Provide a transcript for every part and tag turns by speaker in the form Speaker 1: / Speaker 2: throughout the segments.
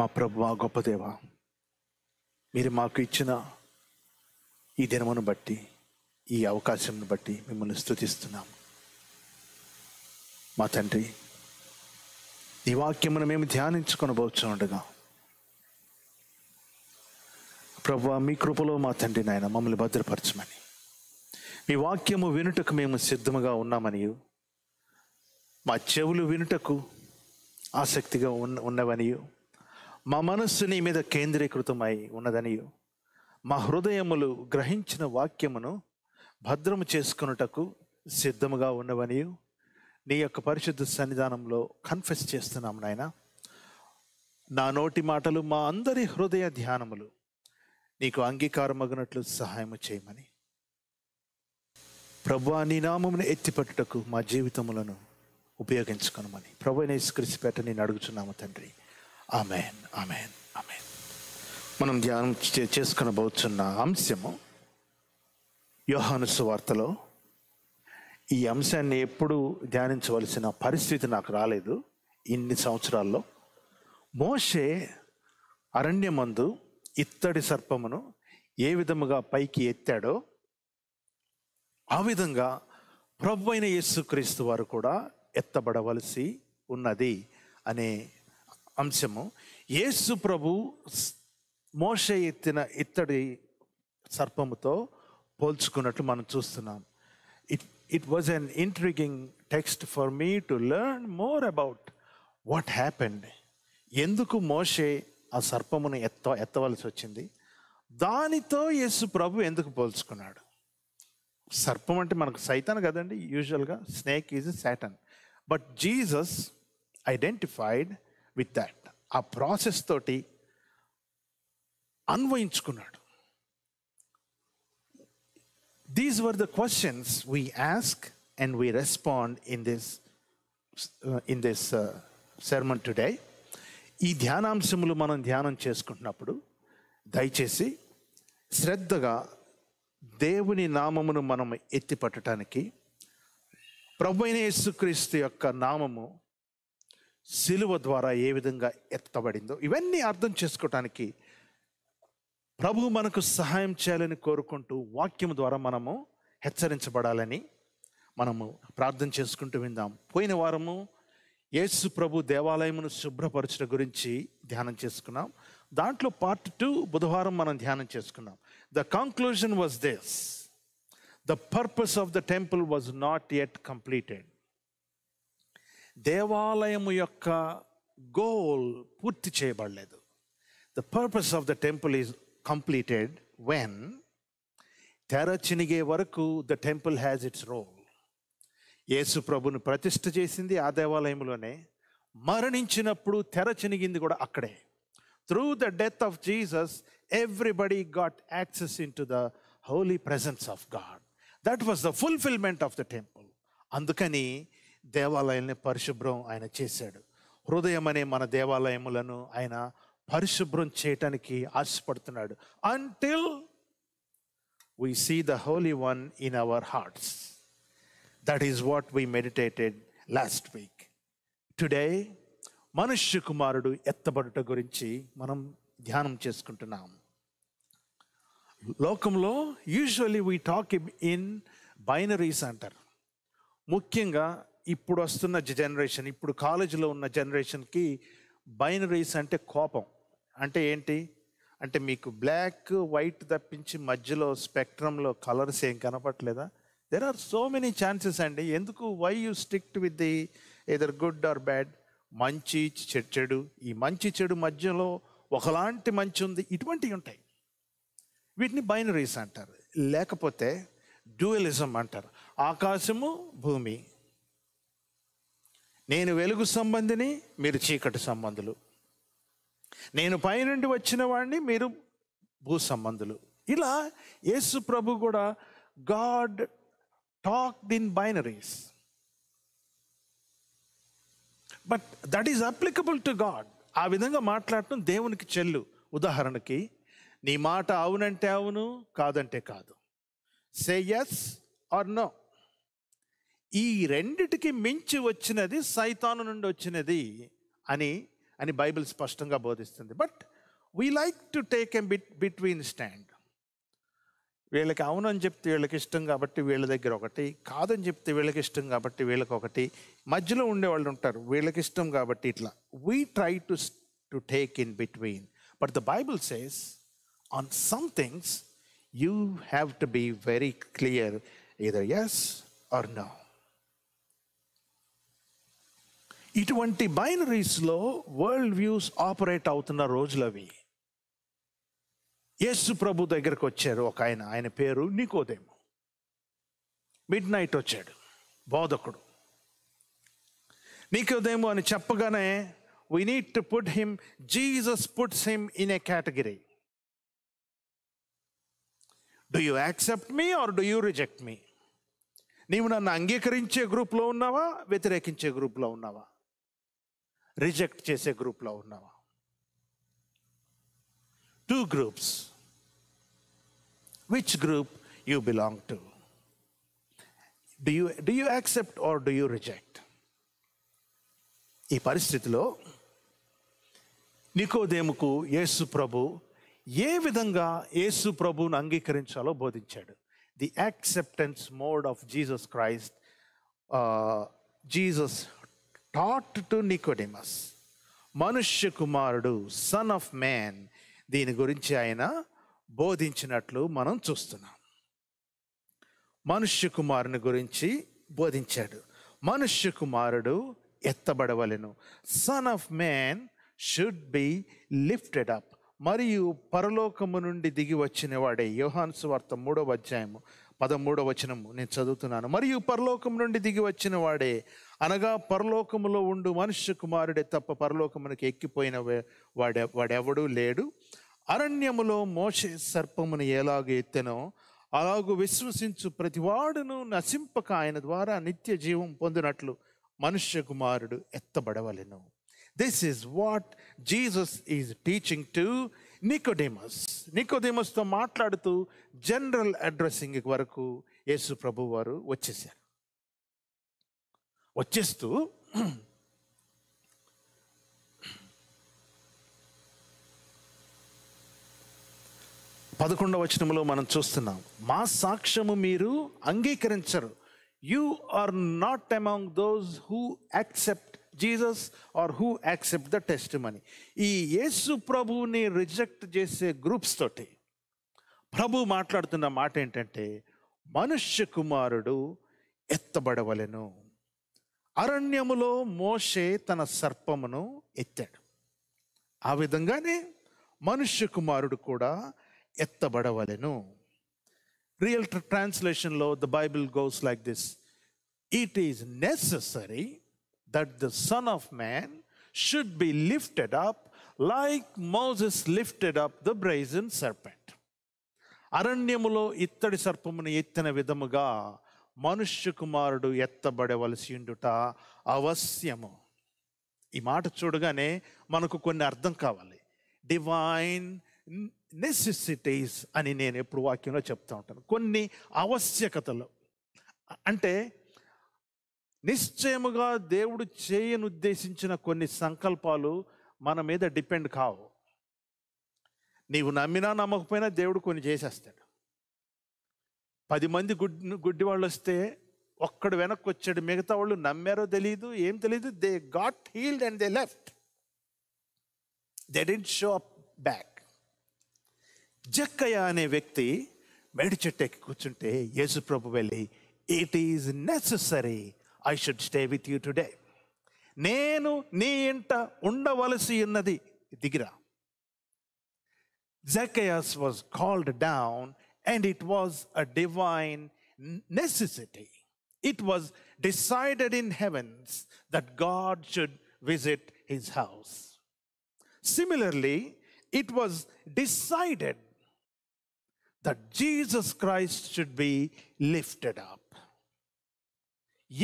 Speaker 1: మా ప్రభు మా గొప్ప దేవ మీరు మాకు ఇచ్చిన ఈ దినమును బట్టి ఈ అవకాశంను బట్టి మిమ్మల్ని స్థుతిస్తున్నాం మా తండ్రి ఈ వాక్యమును మేము ధ్యానించుకొని ఉండగా ప్రభు మీ కృపలో మా తండ్రి నాయన మమ్మల్ని భద్రపరచమని మీ వాక్యము వినుటకు మేము సిద్ధముగా ఉన్నామని మా చెవులు వినుటకు ఆసక్తిగా ఉన్న ఉన్నవనియు మా మనస్సు నీ మీద కేంద్రీకృతమై ఉన్నదని మా హృదయములు గ్రహించిన వాక్యమును భద్రము చేసుకున్నటకు సిద్ధముగా ఉన్నవనియు నీ యొక్క పరిశుద్ధ సన్నిధానంలో కన్ఫెస్ చేస్తున్నాము నాయన నా నోటి మాటలు మా అందరి హృదయ ధ్యానములు నీకు అంగీకారమగినట్లు సహాయము చేయమని ప్రభు నీ నామమును ఎత్తిపట్టుటకు మా జీవితములను ఉపయోగించుకునమని ప్రభు నేసుకృషి పెట్ట నేను అడుగుచున్నాము తండ్రి ఆమెన్ ఆమెన్ ఆమెన్ మనం ధ్యానం చేసుకునబోతున్న అంశము యోహానుసు వార్తలో ఈ అంశాన్ని ఎప్పుడు ధ్యానించవలసిన పరిస్థితి నాకు రాలేదు ఇన్ని సంవత్సరాల్లో మోషే అరణ్యమందు ఇత్తడి సర్పమును ఏ విధముగా పైకి ఎత్తాడో ఆ విధంగా ప్రభు అయిన యేసుక్రీస్తు వారు కూడా ఎత్తబడవలసి ఉన్నది అనే అంశము యేసు ప్రభు మోష ఎత్తిన ఇత్తడి సర్పముతో పోల్చుకున్నట్టు మనం చూస్తున్నాం it it was an intriguing text for me to learn more about what happened ఎందుకు మోషే ఆ సర్పమును ఎత్త ఎత్తవలసి వచ్చింది దానితో యేసు ప్రభు ఎందుకు పోల్చుకున్నాడు సర్పం అంటే మనకు సైతన్ కదండి యూజువల్గా snake is Satan but Jesus identified with that ఆ ప్రాసెస్ తోటి అన్వయించుకున్నాడు these are the questions we ask and we respond in this in this sermon today ఈ ధ్యానాంశములు మనం ధ్యానం చేసుకుంటున్నప్పుడు దయచేసి శ్రద్ధగా దేవుని నామమును మనం ఎత్తిపట్టడానికి ప్రభు యేసుక్రీస్తు యొక్క నామము సిలువ ద్వారా ఏ విధంగా ఎత్తబడిందో ఇవన్నీ అర్థం చేసుకోవటానికి ప్రభు మనకు సహాయం చేయాలని కోరుకుంటూ వాక్యం ద్వారా మనము హెచ్చరించబడాలని మనము ప్రార్థన చేసుకుంటూ విందాం పోయిన వారము యేసు ప్రభు దేవాలయమును శుభ్రపరచడం గురించి ధ్యానం చేసుకున్నాం దాంట్లో పార్ట్ టూ బుధవారం మనం ధ్యానం చేసుకున్నాం the conclusion was this the purpose of the temple was not at completed దేవాలయం యొక్క గోల్ పూర్తి చేయబడలేదు the purpose of the temple is completed when తెర చినిగే వరకు the temple has its role యేసు ప్రభును ప్రతిష్ఠ చేసింది ఆ దేవాలయంలోనే మరణించినప్పుడు తెర చినిగింది కూడా అక్కడే through the death of Jesus everybody got access into the holy presence of God that was the fulfilment of the temple అందుకని దేవాలయాల్ని పరిశుభ్రం ఆయన చేశాడు హృదయం అనే మన దేవాలయములను ఆయన పరిశుభ్రం చేయటానికి ఆశపడుతున్నాడు until we see the holy one in our hearts that is what we meditated last week today మనుష్య కుమారుడు ఎత్తబడుట గురించి మనం ధ్యానం చేసుకుంటున్నాం లోకంలో usually we talk in binaries అంటారు ముఖ్యంగా ఇప్పుడు వస్తున్న జనరేషన్ ఇప్పుడు కాలేజీలో ఉన్న జనరేషన్కి బైనరీస్ అంటే కోపం అంటే ఏంటి అంటే మీకు బ్లాక్ వైట్ తప్పించి మధ్యలో స్పెక్ట్రంలో కలర్స్ ఏం కనపట్లేదా there are so many chances అండి ఎందుకు why you stick with the either good or bad మంచి చెడు ఈ మంచి చెడు మధ్యలో ఒకలాంటి మంచి ఉంది ఇటువంటివి ఉంటాయి వీటిని బైనరీస్ అంటారు లేకపోతే డ్యూయలిజం అంటారు ఆకాశము భూమి నేను వెలుగు సంబంధిని మీరు చీకటి సంబంధులు నేను పైనుండి వచ్చిన వాడిని మీరు భూ సంబంధులు ఇలా యేసు ప్రభు కూడా God talked in binaries but that is applicable to God ఆ విధంగా మాట్లాడటం దేవునికి చెల్లు ఉదాహరణకి నీ మాట అవునంటే అవును కాదంటే కాదు సే ఎస్ ఆర్ నో ఈ రెండిటికి మించి వచ్చినది సైతాను నుండి వచ్చినది అని అని బైబిల్ స్పష్టంగా బోధిస్తుంది but we like to take a bit between stand వీళ్ళకి అవునని చెప్తే వీళ్ళకి ఇష్టం కాబట్టి వీళ్ళ దగ్గర ఒకటి కాదని చెప్తే వీళ్ళకి ఇష్టం కాబట్టి వీళ్ళకి ఒకటి మధ్యలో ఉండేవాళ్ళు ఉంటారు వీళ్ళకి ఇష్టం కాబట్టి ఇట్లా we try to to take in between but the Bible says on some things you have to be very clear either yes or no ఇటువంటి బైనరీస్లో వరల్డ్ వ్యూస్ ఆపరేట్ అవుతున్న రోజులు అవి యేసు ప్రభు దగ్గరకు వచ్చారు ఒక ఆయన ఆయన పేరు నికోదేము మిడ్ నైట్ వచ్చాడు బోధకుడు నికోదేము అని చెప్పగానే we need to put him Jesus puts him in a category do you accept me or do you reject me నీవు నన్ను అంగీకరించే గ్రూప్లో ఉన్నావా వ్యతిరేకించే గ్రూప్లో ఉన్నావా రిజెక్ట్ చేసే గ్రూప్లో ఉన్నావా two groups which group you belong to do you do you accept or do you reject ఈ పరిస్థితిలో నికోదేముకు యేసు ప్రభు ఏ విధంగా యేసు ప్రభువును అంగీకరించాలో బోధించాడు the acceptance mode of Jesus Christ Jesus taught to Nicodemus మనుష్య కుమారుడు సన్ ఆఫ్ మ్యాన్ దీని గురించి ఆయన బోధించినట్లు మనం చూస్తున్నాం మనుష్య కుమారుని గురించి బోధించాడు మనుష్య కుమారుడు ఎత్తబడవలను son of man should be lifted up మరియు పరలోకము నుండి దిగి వచ్చిన వాడే యోహాన్సు వార్త మూడవ అధ్యాయము పదమూడవ వచనము నేను చదువుతున్నాను మరియు పరలోకం నుండి దిగి వచ్చిన వాడే అనగా పరలోకములో ఉండు మనుష్య కుమారుడే తప్ప పరలోకమునికి ఎక్కిపోయిన వాడే వాడెవడూ లేడు అరణ్యములో మోష సర్పమును ఎలాగ ఎత్తెనో అలాగూ విశ్వసించు ప్రతివాడును నశింపక ఆయన ద్వారా నిత్య జీవం పొందినట్లు మనుష్య కుమారుడు ఎత్తబడవలెను this is what Jesus is teaching to Nicodemus నికోడేమస్తో మాట్లాడుతూ జనరల్ అడ్రస్సింగ్ వరకు యేసు ప్రభు వారు వచ్చేసారు వచ్చేస్తూ పదకొండవ వచనంలో మనం చూస్తున్నాం మా సాక్ష్యము మీరు అంగీకరించరు you are not among those who accept Jesus or who accept the testimony ఈ యేసు ప్రభువుని రిజెక్ట్ చేసే గ్రూప్స్ తోటి ప్రభు మాట్లాడుతున్న మాట ఏంటంటే మనుష్య కుమారుడు ఎత్తబడవలెను అరణ్యములో మోషే తన సర్పమును ఎత్తాడు ఆ విధంగానే మనుష్య కుమారుడు కూడా ఎత్తబడవలెను రియల్ ట్రాన్స్లేషన్లో the Bible goes like this it is necessary that the Son of Man should be lifted up like Moses lifted up the brazen serpent. అరణ్యములో ఇత్తడి సర్పమును ఎత్తిన విధముగా మనుష్య కుమారుడు ఎత్తబడవలసి ఉండుట అవశ్యము ఈ మాట చూడగానే మనకు కొన్ని అర్థం కావాలి డివైన్ నెసెసిటీస్ అని నేను ఎప్పుడు వాక్యంలో చెప్తూ ఉంటాను కొన్ని ఆవశ్యకతలు అంటే నిశ్చయముగా దేవుడు చేయనుద్దేశించిన కొన్ని సంకల్పాలు మన మీద డిపెండ్ కావు నీవు నమ్మినా నమ్మకపోయినా దేవుడు కొన్ని చేసేస్తాడు పది మంది గుడ్డి గుడ్డి వాళ్ళు వస్తే ఒక్కడు వెనక్కి వచ్చాడు మిగతా వాళ్ళు నమ్మారో తెలియదు ఏం తెలియదు they got healed and they left they did show up back Jakkayya అనే వ్యక్తి మేడి చెట్టు ఎక్కి కూర్చుంటే యేసుప్రభు వెళ్ళి it is necessary I should stay with you today. నేను నీ ఇంట ఉండవలసి ఉన్నది Zacchaeus was called down, and it was a divine necessity. It was decided in heavens that God should visit his house. Similarly, it was decided that Jesus Christ should be lifted up.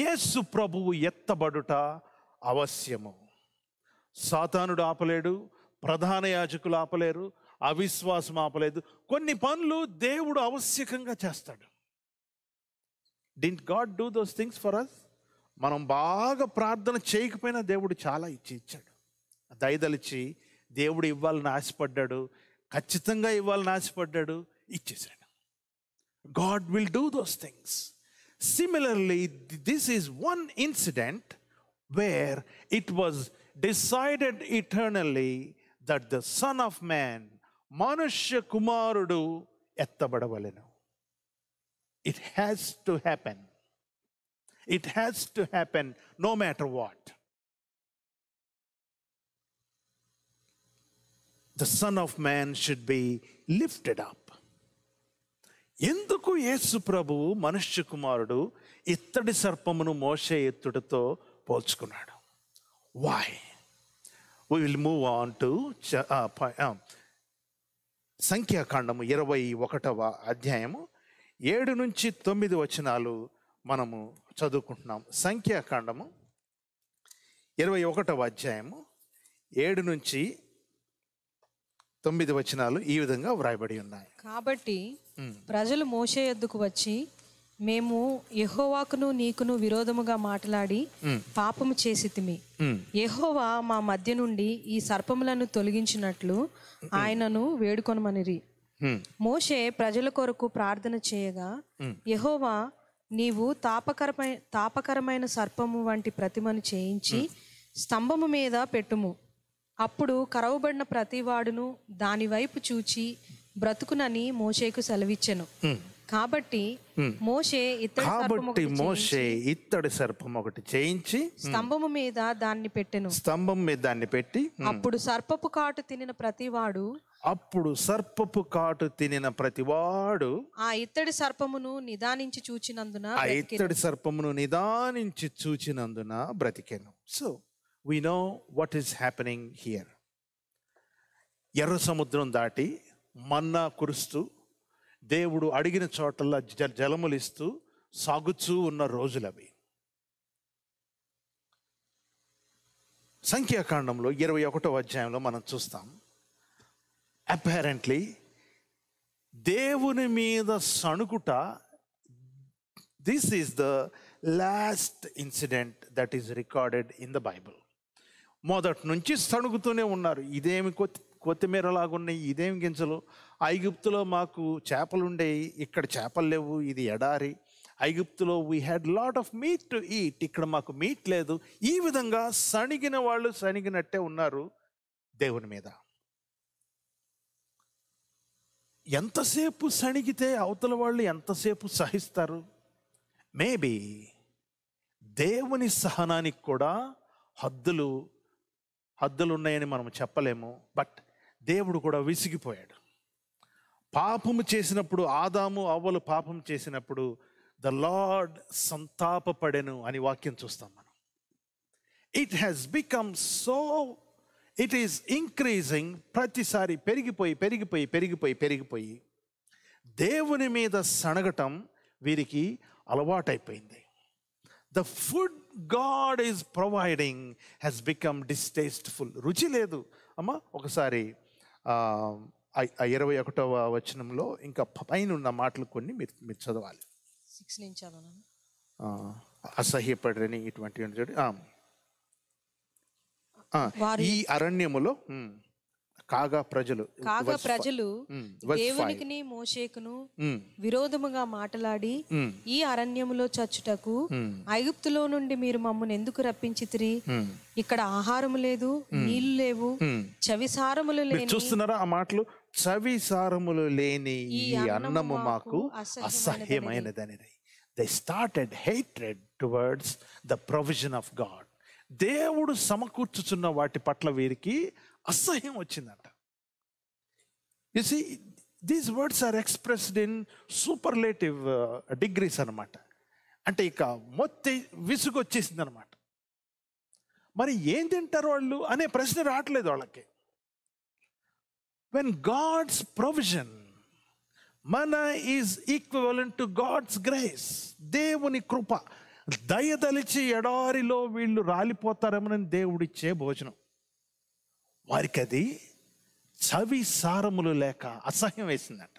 Speaker 1: యేసు ప్రభువు ఎత్తబడుట అవశ్యము సాతానుడు ఆపలేడు ప్రధాన యాజకులు ఆపలేరు అవిశ్వాసం ఆపలేదు కొన్ని పనులు దేవుడు ఆవశ్యకంగా చేస్తాడు didn't God do those things for us మనం బాగా ప్రార్థన చేయకపోయినా దేవుడు చాలా ఇచ్చి ఇచ్చాడు దయదలిచి దేవుడు ఇవ్వాలని ఆశపడ్డాడు ఖచ్చితంగా ఇవ్వాలని ఆశపడ్డాడు ఇచ్చేసాడు God will do those things Similarly, this is one incident where it was decided eternally that the Son of Man, Manusha Kumarudu, ఎత్తబడవలెను it has to happen. It has to happen no matter what. The Son of Man should be lifted up. ఎందుకు యేసు ప్రభువు మనుష్య కుమారుడు ఇత్తడి సర్పమును మోసే ఎత్తుడితో పోల్చుకున్నాడు వాయ్ will move on to సంఖ్యాకాండము ఇరవై ఒకటవ అధ్యాయము ఏడు నుంచి తొమ్మిది వచనాలు మనము చదువుకుంటున్నాం సంఖ్యాకాండము ఇరవై ఒకటవ అధ్యాయము ఏడు నుంచి తొమ్మిది వచనాలు ఈ విధంగా వ్రాయబడి ఉన్నాయి
Speaker 2: కాబట్టి ప్రజలు మోసే ఎద్దుకు వచ్చి మేము యహోవాకును నీకును విరోధముగా మాట్లాడి పాపము తిమి యహోవా మా మధ్య నుండి ఈ సర్పములను తొలగించినట్లు ఆయనను వేడుకొనమనిరి మోషే ప్రజల కొరకు ప్రార్థన చేయగా యహోవా నీవు తాపకరమైన తాపకరమైన సర్పము వంటి ప్రతిమను చేయించి స్తంభము మీద పెట్టుము అప్పుడు కరవబడిన ప్రతివాడును దాని వైపు చూచి బ్రతుకునని మోషేకు సెలవిచ్చెను కాబట్టి మోషే ఇత్తడి కాబట్టి మోషే
Speaker 1: ఇత్తడి సర్పం ఒకటి చేయించి స్తంభము
Speaker 2: మీద దాన్ని పెట్టెను
Speaker 1: స్తంభం మీద దాన్ని పెట్టి అప్పుడు
Speaker 2: సర్పపు కాటు తినిన ప్రతివాడు
Speaker 1: అప్పుడు సర్పపు కాటు తినిన ప్రతివాడు
Speaker 2: ఆ ఇత్తడి సర్పమును నిదానించి చూచినందున ఆ ఇత్తడి
Speaker 1: సర్పమును నిదానించి చూచినందున బ్రతికెను so we know what is happening here ఎర్ర సముద్రం దాటి మన్నా కురుస్తూ దేవుడు అడిగిన చోటల్లా జ జలములిస్తూ సాగుచూ ఉన్న రోజులవి సంఖ్యాకాండంలో ఇరవై ఒకటో అధ్యాయంలో మనం చూస్తాం అపారెంట్లీ దేవుని మీద సణుకుట this is the last incident that is recorded in the Bible మొదటి నుంచి సణుగుతూనే ఉన్నారు ఇదేమి కొత్త కొత్తిమీర ఉన్నాయి ఇదేమి గింజలు ఐగుప్తులో మాకు చేపలు ఉండేవి ఇక్కడ చేపలు లేవు ఇది ఎడారి ఐగుప్తులో we had lot of meat to eat ఇక్కడ మాకు మీట్ లేదు ఈ విధంగా సణిగిన వాళ్ళు సణిగినట్టే ఉన్నారు దేవుని మీద ఎంతసేపు సణిగితే అవతల వాళ్ళు ఎంతసేపు సహిస్తారు మేబీ దేవుని సహనానికి కూడా హద్దులు హద్దులు ఉన్నాయని మనం చెప్పలేము బట్ దేవుడు కూడా విసిగిపోయాడు పాపము చేసినప్పుడు ఆదాము అవ్వలు పాపం చేసినప్పుడు ద లార్డ్ సంతాపపడెను అని వాక్యం చూస్తాం మనం it has become so it is increasing ప్రతిసారి పెరిగిపోయి పెరిగిపోయి పెరిగిపోయి పెరిగిపోయి దేవుని మీద సనగటం వీరికి అలవాటైపోయింది the food God is providing has become distasteful రుచి లేదు అమ్మ ఒకసారి ఇరవై ఒకటవ వచనంలో ఇంకా పైన ఉన్న మాటలు కొన్ని మీరు మీరు చదవాలి అసహ్యపడని ఇటువంటి ఈ అరణ్యములో కాగా ప్రజలు కాగా ప్రజలు దేవునికి
Speaker 2: మోషేకును విరోధముగా మాట్లాడి ఈ అరణ్యములో చచ్చుటకు ఐగుప్తులో నుండి మీరు మమ్మల్ని ఎందుకు రప్పించితిరి ఇక్కడ ఆహారం లేదు నీళ్లు లేవు చవిసారములు లేని చూస్తున్నారా
Speaker 1: ఆ మాటలు చవిసారములు లేని ఈ అన్నము మాకు అసహ్యమైనదని they started hatred towards the provision of God దేవుడు సమకూర్చుచున్న వాటి పట్ల వీరికి అసహ్యం వచ్చిందంట you see these words are expressed in superlative degrees అనమాట అంటే ఇక మొత్తం విసుగు వచ్చేసింది అనమాట మరి ఏం తింటారు వాళ్ళు అనే ప్రశ్న రావట్లేదు వాళ్ళకి when God's provision manna is equivalent to God's grace దేవుని కృప దయదలిచి ఎడారిలో వీళ్ళు రాలిపోతారేమోనని దేవుడిచ్చే భోజనం వారికి అది చవి సారములు లేక అసహ్యం వేసిందంట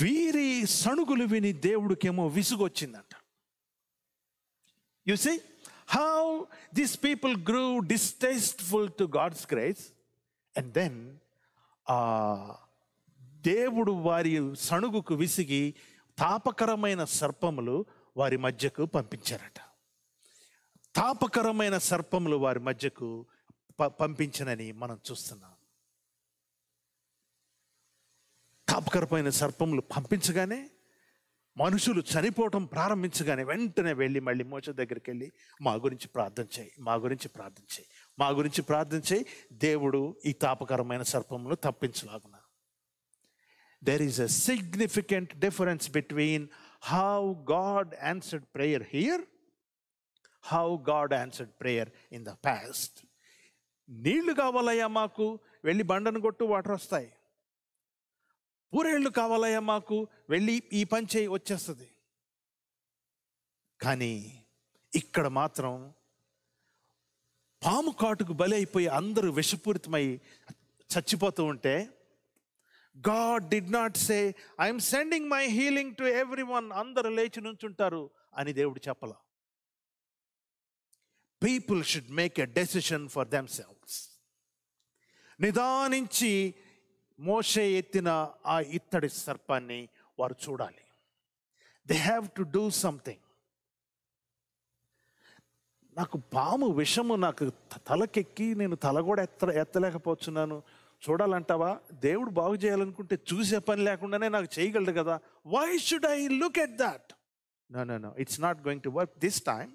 Speaker 1: వీరి సణుగులు విని దేవుడికేమో విసుగొచ్చిందంట you see how this people grew distasteful to God's grace and then దేవుడు వారి సణుగుకు విసిగి తాపకరమైన సర్పములు వారి మధ్యకు పంపించారట తాపకరమైన సర్పములు వారి మధ్యకు ప పంపించనని మనం చూస్తున్నాం తాపకరమైన సర్పములు పంపించగానే మనుషులు చనిపోవటం ప్రారంభించగానే వెంటనే వెళ్ళి మళ్ళీ మోచ దగ్గరికి వెళ్ళి మా గురించి ప్రార్థన చేయి మా గురించి ప్రార్థన చేయి మా గురించి ప్రార్థన చేయి దేవుడు ఈ తాపకరమైన సర్పములు తప్పించలాగున there is a significant difference between how God answered prayer here how God answered prayer in the past నీళ్లు కావాలయ్యా మాకు వెళ్ళి బండను కొట్టు వాటర్ వస్తాయి పూరేళ్ళు కావాలయ్యా మాకు వెళ్ళి ఈ పంచేయి వచ్చేస్తుంది కానీ ఇక్కడ మాత్రం పాము కాటుకు బలి అయిపోయి అందరూ విషపూరితమై చచ్చిపోతూ ఉంటే God did not say I'm sending my healing to every one అందరు లేచి నుంచుంటారు అని దేవుడు చెప్పలా people should make a decision for themselves నిదానించి మోసే ఎత్తిన ఆ ఇత్తడి సర్పాన్ని వారు చూడాలి they have to do something నాకు పాము విషము నాకు తలకెక్కి నేను తల కూడా ఎత్త ఎత్తలేకపోతున్నాను చూడాలంటావా దేవుడు బాగు చేయాలనుకుంటే చూసే పని లేకుండానే నాకు చేయగలడు కదా why should I look at that no no no it's not going to work this time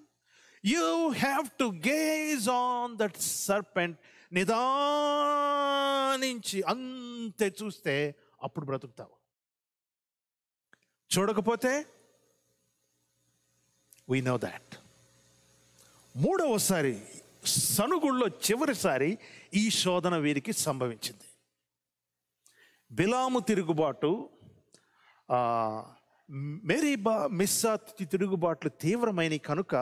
Speaker 1: you have to gaze on that serpent నిదానించి అంతే చూస్తే అప్పుడు బ్రతుకుతావు చూడకపోతే వీ నో దాట్ మూడవసారి సనుగుళ్ళో చివరిసారి ఈ శోధన వీరికి సంభవించింది బిలాము తిరుగుబాటు మేరీ బా మిస్సా తిరుగుబాట్లు తీవ్రమైన కనుక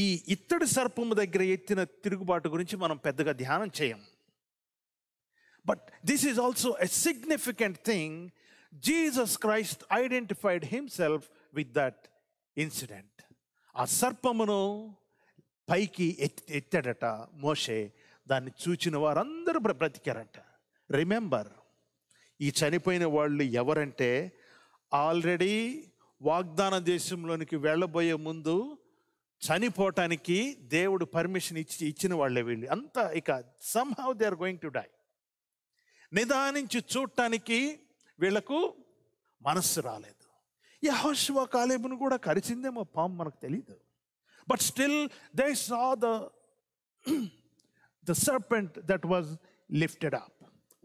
Speaker 1: ఈ ఇత్తడి సర్పము దగ్గర ఎత్తిన తిరుగుబాటు గురించి మనం పెద్దగా ధ్యానం చేయం but this is also a significant thing Jesus Christ identified himself with that incident ఆ సర్పమును పైకి ఎత్తాడట మోషే దాన్ని చూచిన వారందరూ బ్రతికారట రిమెంబర్ ఈ చనిపోయిన వాళ్ళు ఎవరంటే ఆల్రెడీ వాగ్దాన దేశంలోనికి వెళ్ళబోయే ముందు చనిపోవటానికి దేవుడు పర్మిషన్ ఇచ్చి ఇచ్చిన వాళ్ళే వీళ్ళు అంతా ఇక how they are going to die నిదానించి చూడటానికి వీళ్లకు మనస్సు రాలేదు యహోశివ కాలేబును కూడా కరిచిందేమో పాము మనకు తెలియదు but still they saw the the serpent that was lifted up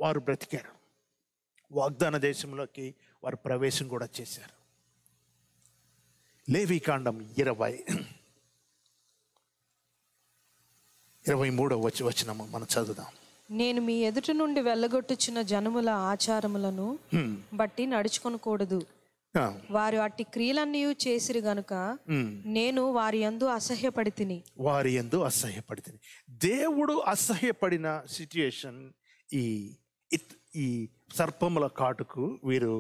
Speaker 1: వారు బ్రతికారు వాగ్దాన దేశంలోకి వారు ప్రవేశం కూడా చేశారు లేవికాండం ఇరవై ఇరవై మూడవ వచ్చి వచ్చినము మనం చదువుదాం
Speaker 2: నేను మీ ఎదుట నుండి వెళ్ళగొట్టుచున్న జనముల ఆచారములను బట్టి నడుచుకొనకూడదు వారు అట్టి క్రియలన్నీ చేసిరి గనుక నేను వారి యందు అసహ్యపడి తిని
Speaker 1: వారి ఎందు అసహ్యపడి తిని దేవుడు అసహ్యపడిన సిచ్యుయేషన్ ఈ ఈ సర్పముల కాటుకు వీరు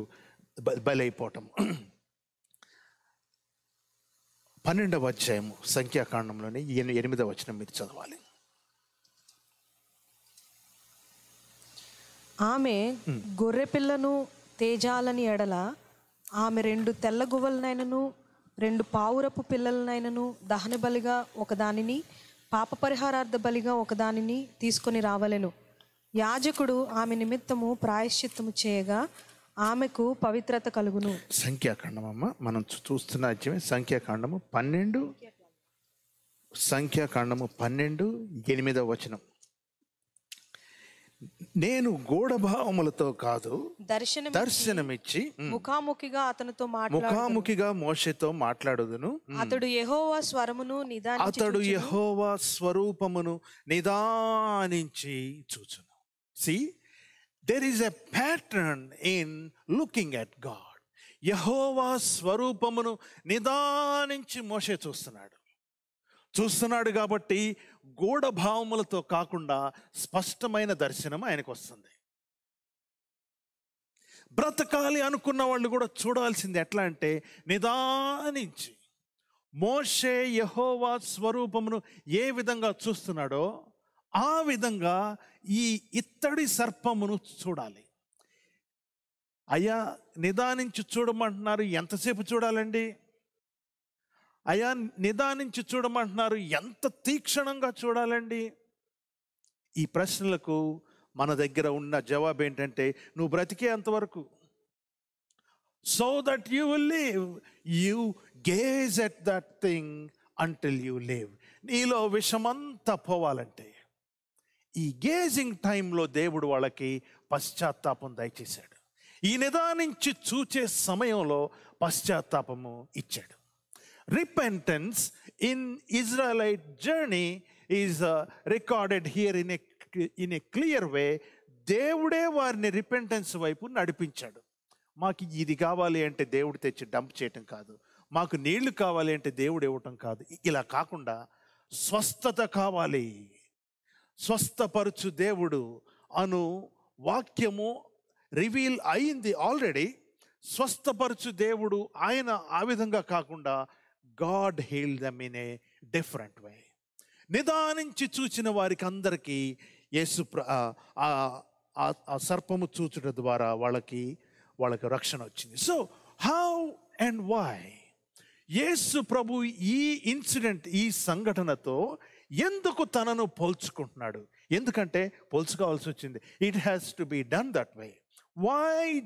Speaker 1: బలైపోవటం పన్నెండవ అధ్యాయము సంఖ్యాకాండంలోని ఎనిమిదవ వచనం మీరు చదవాలి
Speaker 2: ఆమె గొర్రెపిల్లను తేజాలని ఎడల ఆమె రెండు తెల్ల గువ్వలనైనను రెండు పావురపు పిల్లలనైనను దహన బలిగా ఒకదానిని పాప పరిహారార్థ బలిగా ఒకదానిని తీసుకొని రావలెను యాజకుడు ఆమె నిమిత్తము ప్రాయశ్చిత్తము చేయగా ఆమెకు పవిత్రత కలుగును
Speaker 1: సంఖ్యాకాండం అమ్మ మనం చూస్తున్న అధ్యయమే సంఖ్యాకాండము పన్నెండు సంఖ్యాకాండము పన్నెండు ఎనిమిదవ వచనం నేను గూఢభావములతో కాదు దర్శనం దర్శనమిచ్చి
Speaker 2: ముఖాముఖిగా అతనితో ముఖాముఖిగా
Speaker 1: మోషతో మాట్లాడుదును అతడు
Speaker 2: యహోవా స్వరమును నిదా అతడు
Speaker 1: యహోవా స్వరూపమును నిదానించి చూచును see there is a pattern in looking at God Jehovah స్వరూపమును నిదానించి మోషే చూస్తున్నాడు చూస్తున్నాడు కాబట్టి గూఢభావములతో కాకుండా స్పష్టమైన దర్శనం ఆయనకు వస్తుంది బ్రతకాలి అనుకున్న వాళ్ళు కూడా చూడాల్సింది ఎట్లా అంటే నిదానించి మోషే యహోవా స్వరూపమును ఏ విధంగా చూస్తున్నాడో ఆ విధంగా ఈ ఇత్తడి సర్పమును చూడాలి అయ్యా నిదానించి చూడమంటున్నారు ఎంతసేపు చూడాలండి అయా నిదానించి చూడమంటున్నారు ఎంత తీక్షణంగా చూడాలండి ఈ ప్రశ్నలకు మన దగ్గర ఉన్న జవాబు ఏంటంటే నువ్వు బ్రతికే అంతవరకు so that you will live you gaze at that thing until you live నీలో విషమంతా పోవాలంటే ఈ గేజింగ్ టైంలో దేవుడు వాళ్ళకి పశ్చాత్తాపం దయచేశాడు ఈ నిదానించి చూచే సమయంలో పశ్చాత్తాపము ఇచ్చాడు repentance in Israelite journey is uh, recorded here in a, in a clear way. దేవుడే వారిని రిపెంటెన్స్ వైపు నడిపించాడు మాకు ఇది కావాలి అంటే దేవుడు తెచ్చి డంప్ చేయటం కాదు మాకు నీళ్లు కావాలి అంటే దేవుడు ఇవ్వటం కాదు ఇలా కాకుండా స్వస్థత కావాలి స్వస్థపరచు దేవుడు అను వాక్యము రివీల్ అయింది ఆల్రెడీ స్వస్థపరచు దేవుడు ఆయన ఆ విధంగా కాకుండా God heal them in a different way నిదానించి చూచిన వారికి అందరికీ యేసు ఆ సర్పము చూచుట ద్వారా వాళ్ళకి వాళ్ళకి రక్షణ వచ్చింది so how and why Yesu ప్రభు ఈ ఇన్సిడెంట్ ఈ సంఘటనతో ఎందుకు తనను పోల్చుకుంటున్నాడు ఎందుకంటే పోల్చుకోవాల్సి వచ్చింది it has to be done that way why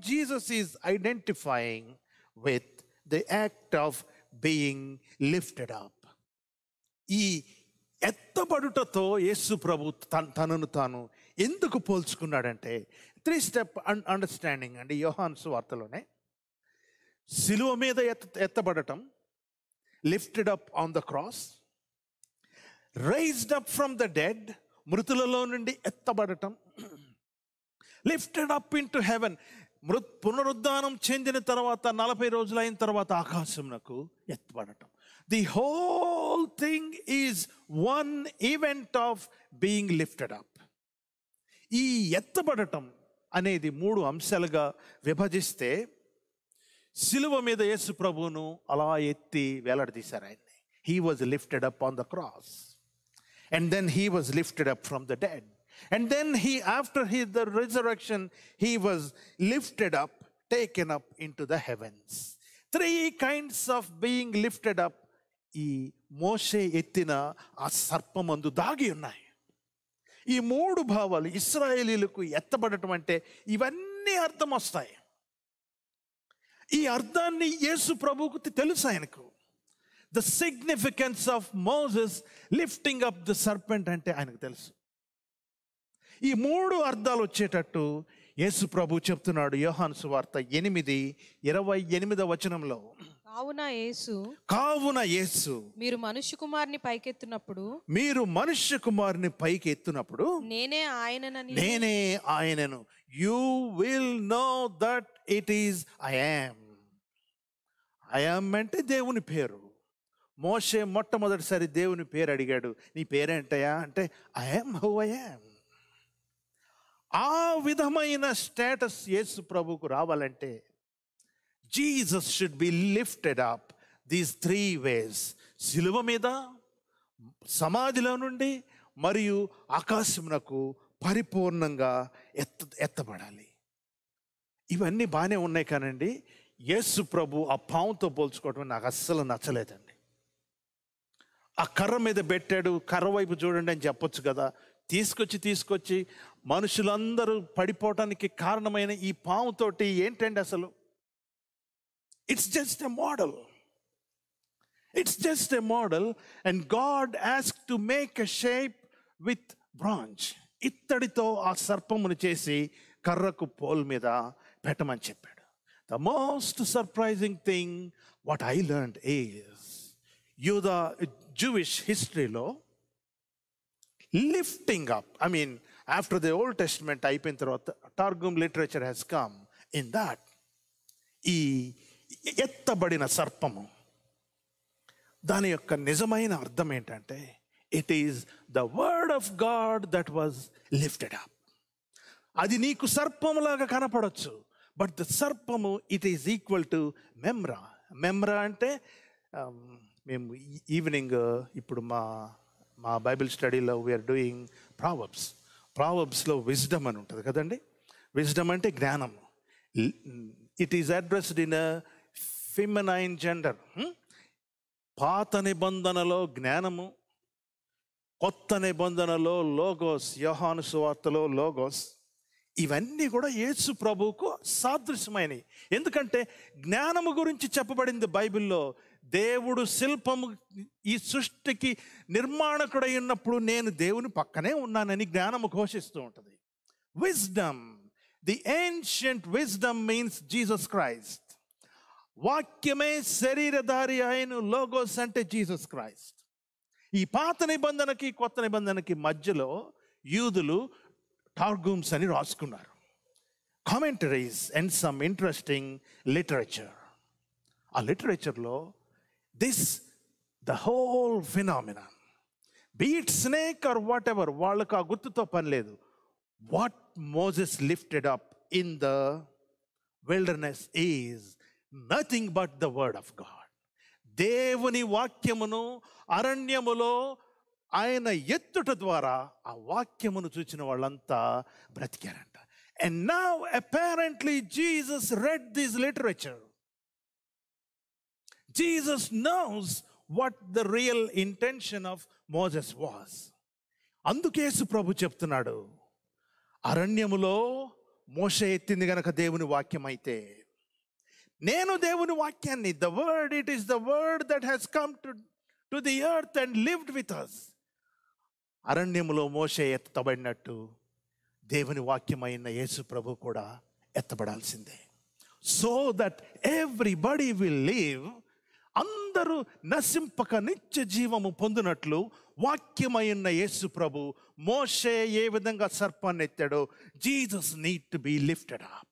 Speaker 1: Jesus is identifying with the act of being lifted up ఈ ఎత్తబడుటతో యేసు ప్రభు తనను తాను ఎందుకు పోల్చుకున్నాడంటే త్రీ స్టెప్ అండర్స్టాండింగ్ అండి యోహాన్స్ వార్తలోనే సిలువ మీద ఎత్త ఎత్తబడటం lifted up on the cross raised up from the dead మృతులలో నుండి ఎత్తబడటం lifted up into heaven మృత్ పునరుద్ధానం చెందిన తర్వాత నలభై రోజులు అయిన తర్వాత ఆకాశంనకు ఎత్తబడటం the whole thing is one event of being lifted up ఈ ఎత్తబడటం అనేది మూడు అంశాలుగా విభజిస్తే సిలువ మీద యేసు ప్రభువును అలా ఎత్తి వేలాడదీశారు ఆయన్ని he was lifted up on the cross and then he was lifted up from the dead And then he, after he, the resurrection, he was lifted up, taken up into the heavens. Three kinds of being lifted up. Moshe ettina a sarpamandu dagi unnai. ఈ మూడు భావాలు ఇస్రాయేలీలకు ఎత్తబడటం అంటే ఇవన్నీ అర్థం వస్తాయి ఈ అర్థాన్ని యేసు ప్రభుకు The significance of Moses lifting up the serpent and the అంటే ఆయనకు తెలుసు ఈ మూడు అర్థాలు వచ్చేటట్టు యేసు ప్రభు చెప్తున్నాడు యోహాన్సు సువార్త ఎనిమిది ఇరవై ఎనిమిదవ వచనంలో
Speaker 2: కావున యేసు
Speaker 1: కావున యేసు
Speaker 2: మీరు మనుష్య కుమారుని పైకెత్తునప్పుడు
Speaker 1: మీరు మనుష్య కుమారుని పైకెత్తునప్పుడు
Speaker 2: నేనే ఆయననని
Speaker 1: నేనే ఆయనను you will know that it is I am I am అంటే దేవుని పేరు మోషే మొట్టమొదటిసారి దేవుని పేరు అడిగాడు నీ పేరేంటయా అంటే ఐఎమ్ హౌ ఐఎమ్ ఆ విధమైన స్టేటస్ యేసు ప్రభుకు రావాలంటే Jesus should be lifted up these three ways సిలువ మీద సమాధిలో నుండి మరియు ఆకాశమునకు పరిపూర్ణంగా ఎత్త ఎత్తబడాలి ఇవన్నీ బాగానే ఉన్నాయి కానండి యేసు ప్రభు ఆ పావుతో పోల్చుకోవటం నాకు అస్సలు నచ్చలేదండి ఆ కర్ర మీద పెట్టాడు కర్ర వైపు చూడండి అని చెప్పొచ్చు కదా తీసుకొచ్చి తీసుకొచ్చి మనుషులందరూ పడిపోవటానికి కారణమైన ఈ పాముతోటి ఏంటండి అసలు it's just a model it's just a model and God ask to make a shape with branch ఇత్తడితో ఆ సర్పమును చేసి కర్రకు పోల్ మీద పెట్టమని చెప్పాడు the most surprising thing what I learn you the Jewish హిస్టరీలో lifting up I mean after the old testament అయిపోయిన తర్వాత Targum literature has come in that ఈ ఎత్తబడిన సర్పము దాని యొక్క నిజమైన అర్థం ఏంటంటే it is the word of God that was lifted up అది నీకు సర్పములాగా కనపడవచ్చు బట్ ద సర్పము it is equal to Memra Memra అంటే um, మేము ఈవినింగ్ ఇప్పుడు మా మా బైబిల్ స్టడీలో వీఆర్ డూయింగ్ ప్రావబ్స్ ప్రావబ్స్లో విజ్డమ్ అని ఉంటుంది కదండి విజ్డమ్ అంటే జ్ఞానం it is addressed in feminine gender పాత నిబంధనలో జ్ఞానము కొత్త నిబంధనలో లోగోస్ యోహాను సువార్తలో లోగోస్ ఇవన్నీ కూడా యేసు ప్రభువుకు సాదృశ్యమైనవి ఎందుకంటే జ్ఞానము గురించి చెప్పబడింది బైబిల్లో దేవుడు శిల్పము ఈ సృష్టికి నిర్మాణకుడై ఉన్నప్పుడు నేను దేవుని పక్కనే ఉన్నానని జ్ఞానము ఘోషిస్తూ ఉంటుంది wisdom the ancient wisdom means Jesus Christ వాక్యమే శరీరధారి అయిన లోగోస్ అంటే జీసస్ క్రైస్ట్ ఈ పాత నిబంధనకి కొత్త నిబంధనకి మధ్యలో యూదులు టార్గూమ్స్ అని రాసుకున్నారు commentaries and some interesting literature ఆ లిటరేచర్లో this the whole phenomenon be it snake or whatever what moses lifted up in the wilderness is nothing but the word of god దేవుని వాక్యమును అరణ్యములో ఆయన ఎత్తుట ద్వారా ఆ వాక్యమును చూసిన వాళ్ళంతా బ్రతికారంట And now apparently Jesus read this literature. Jesus knows what the real intention of Moses was అందుకేసు ప్రభు చెప్తున్నాడు అరణ్యములో మోష ఎత్తింది గనక దేవుని వాక్యం అయితే నేను దేవుని వాక్యాన్ని the word it is the word that has come to to the earth and lived with us అరణ్యములో మోష ఎత్తబడినట్టు దేవుని వాక్యమైన యేసు ప్రభు కూడా ఎత్తబడాల్సిందే so that everybody will live అందరూ నశింపక నిత్య జీవము పొందినట్లు వాక్యమైన యేసు ప్రభు మోషే ఏ విధంగా సర్పాన్ని ఎత్తాడో Jesus need to be lifted up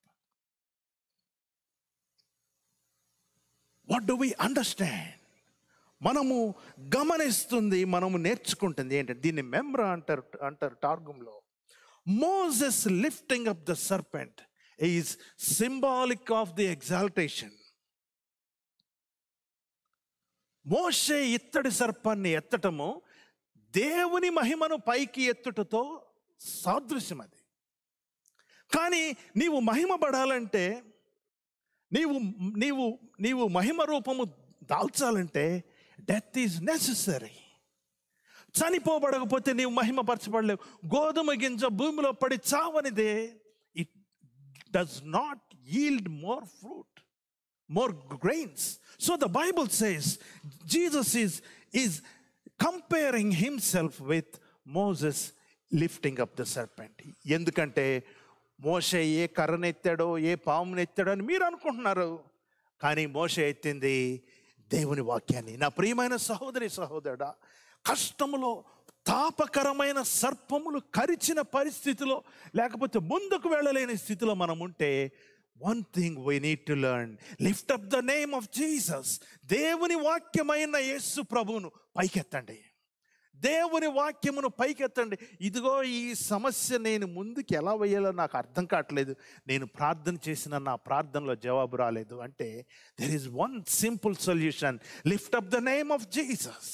Speaker 1: what do we understand మనము గమనిస్తుంది మనము నేర్చుకుంటుంది ఏంటంటే దీన్ని మెంబ్ర అంటారు అంటారు టార్గంలో Moses lifting up the serpent is symbolic of the exaltation మోషే ఇత్తడి సర్పాన్ని ఎత్తటము దేవుని మహిమను పైకి ఎత్తుటతో సాదృశ్యం అది కానీ నీవు మహిమపడాలంటే నీవు నీవు నీవు మహిమ రూపము దాల్చాలంటే డెత్ ఈజ్ నెససరీ చనిపోబడకపోతే నీవు మహిమపరచబడలేవు గోధుమ గింజ భూమిలో పడి చావనిదే it does not yield more fruit more grains. So the Bible says Jesus is, is comparing himself with Moses lifting up the serpent ఎందుకంటే మోసే ఏ కర్రనెత్తాడో ఏ పామునెత్తాడో అని మీరు అనుకుంటున్నారు కానీ మోస ఎత్తింది దేవుని వాక్యాన్ని నా ప్రియమైన సహోదరి సహోదరుడా కష్టములో తాపకరమైన సర్పములు కరిచిన పరిస్థితిలో లేకపోతే ముందుకు వెళ్ళలేని స్థితిలో మనం ఉంటే one thing we need to learn lift up the name of Jesus దేవుని వాక్యమైన యేసు ప్రభువును పైకెత్తండి దేవుని వాక్యమును పైకెత్తండి ఇదిగో ఈ సమస్య నేను ముందుకు ఎలా వేయాలో నాకు అర్థం కావట్లేదు నేను ప్రార్థన చేసిన నా ప్రార్థనలో జవాబు రాలేదు అంటే there is one simple solution lift up the name of Jesus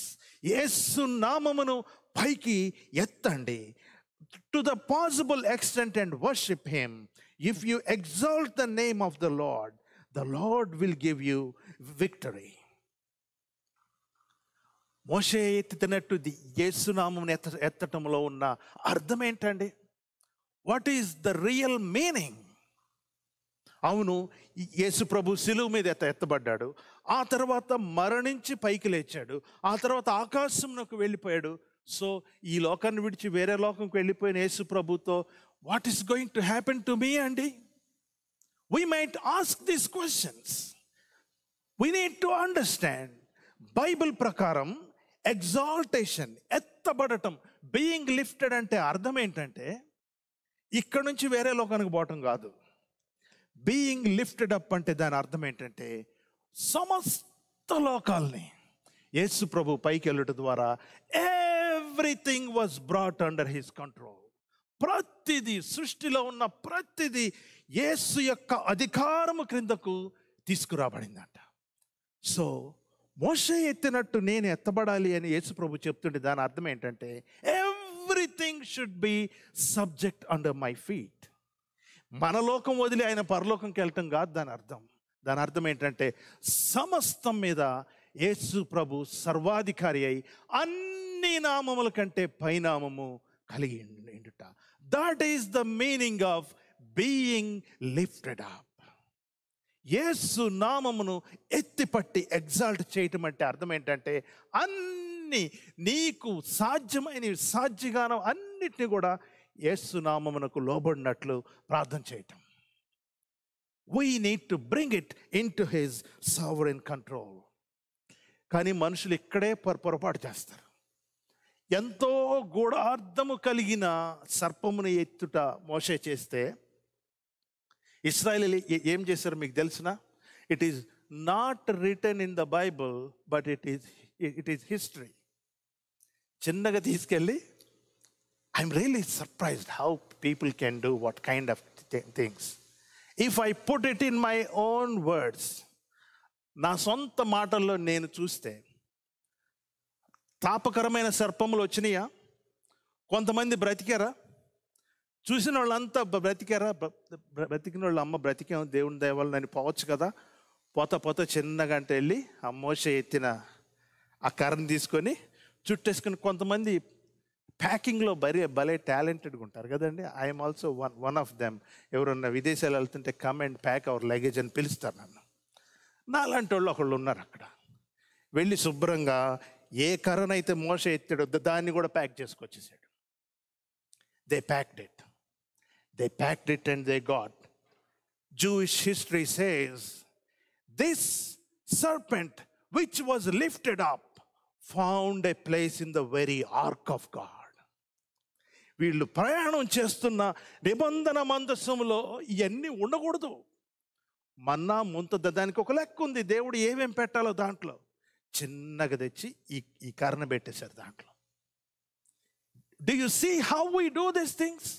Speaker 1: యేసు నామమును పైకి ఎత్తండి to the possible extent and worship him If you exalt the name of the Lord, the Lord will give you victory. మోషే ఎత్తినట్టు యేసునామం ఎత్త ఎత్తటంలో ఉన్న అర్థం ఏంటండి what is the real meaning అవును యేసు ప్రభు సిలువు మీద ఎత్త ఎత్తబడ్డాడు ఆ తర్వాత మరణించి పైకి లేచాడు ఆ తర్వాత ఆకాశంలోకి వెళ్ళిపోయాడు సో ఈ లోకాన్ని విడిచి వేరే లోకంకి వెళ్ళిపోయిన యేసు ప్రభుతో what is going to happen to me, Andy? We might ask these questions. We need to understand Bible prakaram, exaltation, ettabadatam, being lifted ante ardham entante, ikkanunchi vere lokanaku Being lifted up ante dan ardham entante, samastha lokalni, Yesu Prabhu paikelluta dwara, everything was brought under his control. ప్రతిదీ సృష్టిలో ఉన్న ప్రతిదీ యేసు యొక్క అధికారము క్రిందకు తీసుకురాబడిందంట so మోస ఎత్తినట్టు నేను ఎత్తబడాలి అని యేసు ప్రభు చెప్తుంటే దాని అర్థం ఏంటంటే everything should be subject under my feet మన లోకం వదిలి ఆయన పరలోకంకి వెళ్ళటం కాదు దాని అర్థం దాని అర్థం ఏంటంటే సమస్తం మీద యేసు ప్రభు సర్వాధికారి అయి అన్ని నామముల కంటే పైనామము కలిగి ఉండుట that is the meaning of being lifted up యేసు నామమును ఎత్తిపట్టి ఎగ్జాల్ట్ చేయటం అంటే అర్థం ఏంటంటే అన్ని నీకు సాధ్యమైన సాధ్యగానం అన్నిటిని కూడా యేసు నామమునకు లోబడినట్లు ప్రార్థన చేయటం we need to bring it into his sovereign control కానీ మనుషులు ఇక్కడే పొరపాటు చేస్తారు ఎంతో గూఢార్థము కలిగిన సర్పముని ఎత్తుట మోసే చేస్తే ఇస్రాయలీ ఏం చేశారు మీకు తెలిసిన it is not return in the Bible but it is it is history చిన్నగా తీసుకెళ్ళి I'm really surprised how people can do what kind of things if I put it in my own words నా సొంత మాటల్లో నేను చూస్తే తాపకరమైన సర్పములు వచ్చినాయా కొంతమంది బ్రతికారా చూసిన వాళ్ళంతా బ్రతికారా బ్రతికిన వాళ్ళు అమ్మ బ్రతికాం దేవుని దేవాలని అని పోవచ్చు కదా పోత పోత చిన్నగా అంటే వెళ్ళి ఆ మోస ఎత్తిన ఆ కర్రను తీసుకొని చుట్టేసుకుని కొంతమంది ప్యాకింగ్లో భరే భలే టాలెంటెడ్గా ఉంటారు కదండి I'm also one one of them ఎవరన్నా విదేశాలు వెళ్తుంటే come and pack our luggage అని పిలుస్తారు నన్ను నా లాంటి వాళ్ళు ఒకళ్ళు ఉన్నారు అక్కడ వెళ్ళి శుభ్రంగా ఏ కర్రను అయితే మోస ఎత్తాడో దాన్ని కూడా ప్యాక్ చేసుకొచ్చేసాడు they packed it they packed it and they got Jewish history says this serpent which was lifted up found a place in the very ark of God వీళ్ళు ప్రయాణం చేస్తున్న నిబంధన మందస్సులో ఇవన్నీ ఉండకూడదు మన్నా ముంత దానికి ఒక లెక్క ఉంది దేవుడు ఏమేం పెట్టాలో దాంట్లో చిన్నగా తెచ్చి ఈ ఈ కర్ణ పెట్టేశారు దాంట్లో do you see how we do this things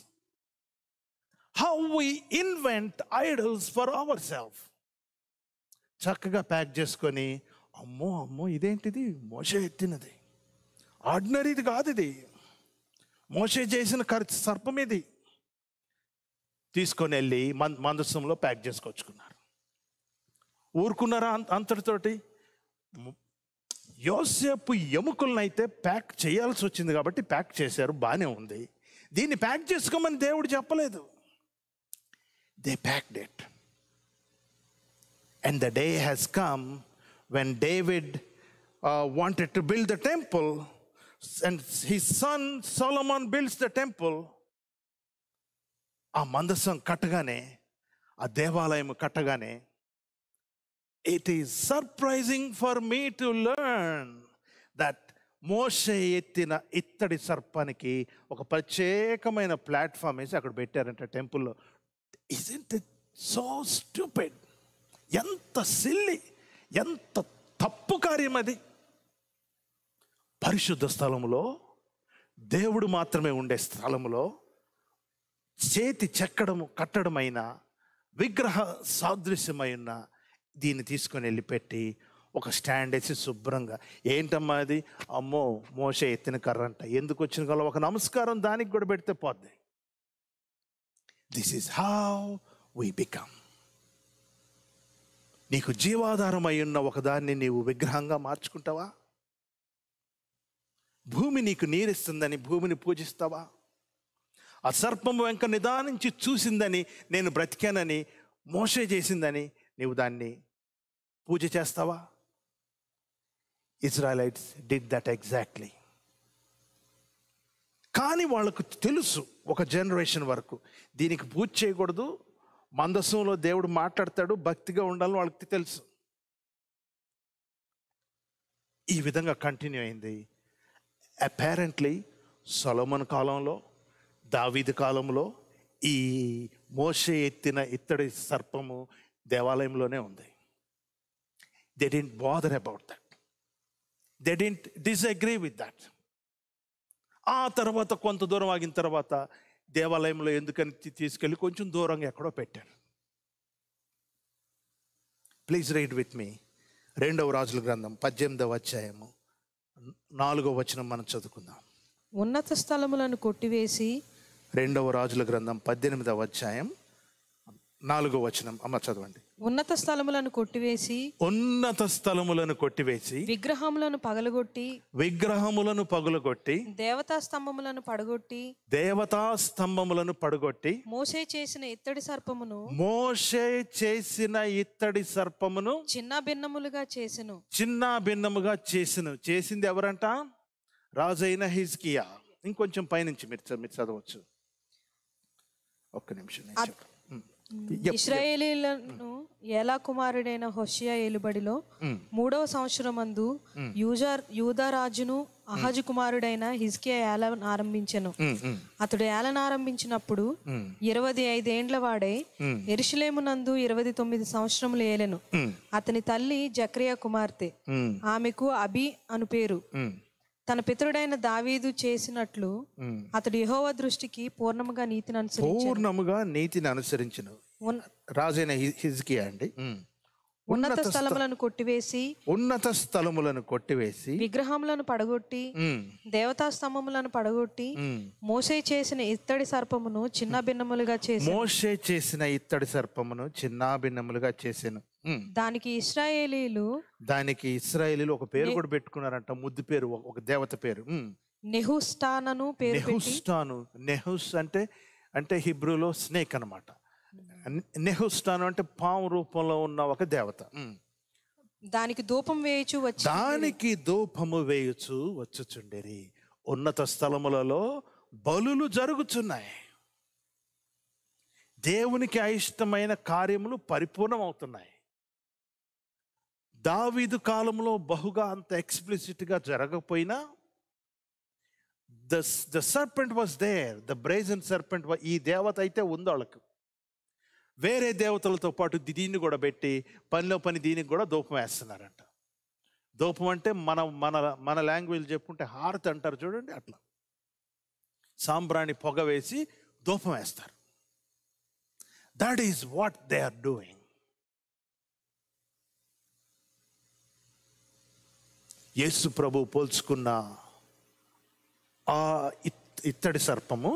Speaker 1: how we invent idols for our self చక్కగా ప్యాక్ చేసుకొని అమ్మో అమ్మో ఇదేంటిది మోస ఎత్తినది ఆర్డినరీది కాదు ఇది మోస చేసిన ఖర్చు సర్పం ఇది తీసుకొని వెళ్ళి మంద మందసంలో ప్యాక్ చేసుకొచ్చుకున్నారు ఊరుకున్నారా అంతటితోటి యోసేపు ఎముకలనైతే ప్యాక్ చేయాల్సి వచ్చింది కాబట్టి ప్యాక్ చేశారు బాగానే ఉంది దీన్ని ప్యాక్ చేసుకోమని దేవుడు చెప్పలేదు they packed it and the day has come when David wanted to build the temple and he son Solomon builds the temple ఆ మందసం కట్టగానే ఆ దేవాలయం కట్టగానే it is surprising for me to learn that మోసే ఎత్తిన ఇత్తడి సర్పానికి ఒక ప్రత్యేకమైన ప్లాట్ఫామ్ వేసి అక్కడ పెట్టారంట టెంపుల్లో ఇస్ ఇంట్ సో స్టూపెడ్ ఎంత సిల్లి ఎంత తప్పు కార్యం అది పరిశుద్ధ స్థలంలో దేవుడు మాత్రమే ఉండే స్థలంలో చేతి చెక్కడము కట్టడమైన విగ్రహ సాదృశ్యమైన దీన్ని తీసుకొని వెళ్ళి పెట్టి ఒక స్టాండ్ వేసి శుభ్రంగా ఏంటమ్మా అది అమ్మో మోస ఎత్తిన కర్ర అంట ఎందుకు వచ్చిన కల ఒక నమస్కారం దానికి కూడా పెడితే పోద్ది this is how we become నీకు జీవాధారమై ఉన్న ఒకదాన్ని నీవు విగ్రహంగా మార్చుకుంటావా భూమి నీకు నీరిస్తుందని భూమిని పూజిస్తావా ఆ సర్పం వెంక నిదానించి చూసిందని నేను బ్రతికానని మోసే చేసిందని నీవు దాన్ని పూజ చేస్తావా ఇజ్రాయలైట్స్ డిడ్ దట్ ఎగ్జాక్ట్లీ కానీ వాళ్ళకు తెలుసు ఒక జనరేషన్ వరకు దీనికి పూజ చేయకూడదు మందస్సులో దేవుడు మాట్లాడతాడు భక్తిగా ఉండాలని వాళ్ళకి తెలుసు ఈ విధంగా కంటిన్యూ అయింది అపారెంట్లీ సొలమన్ కాలంలో దావీద్ కాలంలో ఈ మోసే ఎత్తిన ఇత్తడి సర్పము దేవాలయంలోనే ఉంది they didn't bother about that they didn't disagree with that ఆ తర్వాత కొంత దూరం ఆగిన తర్వాత దేవాలయంలో ఎందుకని తీసుకెళ్ళి కొంచెం దూరంగా ఎక్కడో పెట్టారు ప్లీజ్ రైడ్ విత్ మీ రెండవ రాజుల గ్రంథం పద్దెనిమిదవ అధ్యాయము నాలుగవ వచనం మనం చదువుకుందాం ఉన్నత స్థలములను కొట్టివేసి రెండవ రాజుల గ్రంథం పద్దెనిమిదవ అధ్యాయం నాలుగో వచనం అమ్మ చదవండి
Speaker 2: ఉన్నత స్థలములను కొట్టివేసి
Speaker 1: ఉన్నత స్థలములను కొట్టివేసి
Speaker 2: విగ్రహములను పగలగొట్టి
Speaker 1: విగ్రహములను పగులగొట్టి
Speaker 2: దేవతా స్తంభములను పడగొట్టి
Speaker 1: దేవతా స్తంభములను పడగొట్టి
Speaker 2: మోసే చేసిన ఇత్తడి సర్పమును
Speaker 1: మోసే చేసిన ఇత్తడి సర్పమును చిన్న
Speaker 2: భిన్నములుగా చేసెను
Speaker 1: చిన్న భిన్నముగా చేసెను చేసింది ఎవరంట రాజైన హిజ్కియా ఇంకొంచెం పైనుంచి మీరు మీరు చదవచ్చు ఒక్క నిమిషం Mm.
Speaker 2: ఇస్రాయేలీలను ఏలా కుమారుడైన హోషియా ఏలుబడిలో mm. మూడవ సంవత్సరం అందు mm. యూదా రాజును అహజ్ కుమారుడైన హిజ్కియా ఏలను ఆరంభించను అతడు ఏలను ఆరంభించినప్పుడు ఇరవై ఐదేండ్ల వాడే ఎరుషులేమునందు ఇరవై తొమ్మిది సంవత్సరములు ఏలెను అతని తల్లి జక్రియా కుమార్తె ఆమెకు అభి అను పేరు తన పితరుడైన దావీదు చేసినట్లు అతడు యహోవ దృష్టికి పూర్ణముగా నీతిని అనుసరించాడు
Speaker 1: పూర్ణముగా నీతిని అనుసరించిన రాజైన హిజ్కియా అండి ఉన్నత స్థలములను కొట్టివేసి ఉన్నత స్థలములను కొట్టివేసి
Speaker 2: విగ్రహములను పడగొట్టి దేవతా స్తంభములను పడగొట్టి మోసే చేసిన ఇత్తడి సర్పమును చిన్న భిన్నములుగా చేసి
Speaker 1: మోసే చేసిన ఇత్తడి సర్పమును చిన్న భిన్నములుగా చేసాను
Speaker 2: దానికి ఇస్రాయేలీలు
Speaker 1: దానికి ఇస్రాయేలీలు ఒక పేరు కూడా పెట్టుకున్నారంట ముద్దు పేరు ఒక దేవత పేరు
Speaker 2: నెహుస్తానను పేరు నెహుస్తాను
Speaker 1: నెహుస్ అంటే అంటే హిబ్రూలో స్నేక్ అనమాట నెహుస్తాను అంటే పాము రూపంలో ఉన్న ఒక దేవత దానికి ధూపం వేయచ్చు వచ్చి దానికి ధూపము వేయచ్చు వచ్చుచుండేరి ఉన్నత స్థలములలో బలులు జరుగుతున్నాయి దేవునికి అయిష్టమైన కార్యములు పరిపూర్ణమవుతున్నాయి దావీదు కాలంలో బహుగా అంత ఎక్స్ప్లిసిట్గా జరగకపోయినా the the serpent was there the brazen serpent ఈ దేవత అయితే ఉంది వాళ్ళకు వేరే దేవతలతో పాటు దీన్ని కూడా పెట్టి పనిలో పని దీనికి కూడా దూపం వేస్తున్నారంట దూపం అంటే మన మన మన లాంగ్వేజ్ చెప్పుకుంటే హారతి అంటారు చూడండి అట్లా సాంబ్రాణి పొగ వేసి దూపం వేస్తారు that is what they are doing యేసు ప్రభు పోల్చుకున్న ఆ ఇత్తడి సర్పము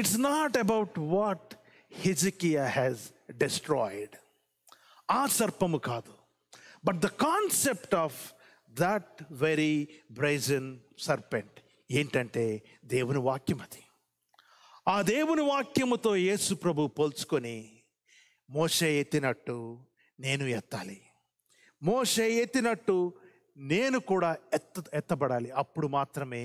Speaker 1: it's not about what Hezekiah has destroyed ఆ సర్పము కాదు but the concept of that very brazen serpent ఏంటంటే దేవుని వాక్యం అది ఆ దేవుని వాక్యముతో యేసు ప్రభు పోల్చుకొని మోసే ఎత్తినట్టు నేను ఎత్తాలి మోసే ఎత్తినట్టు నేను కూడా ఎత్త ఎత్తబడాలి అప్పుడు మాత్రమే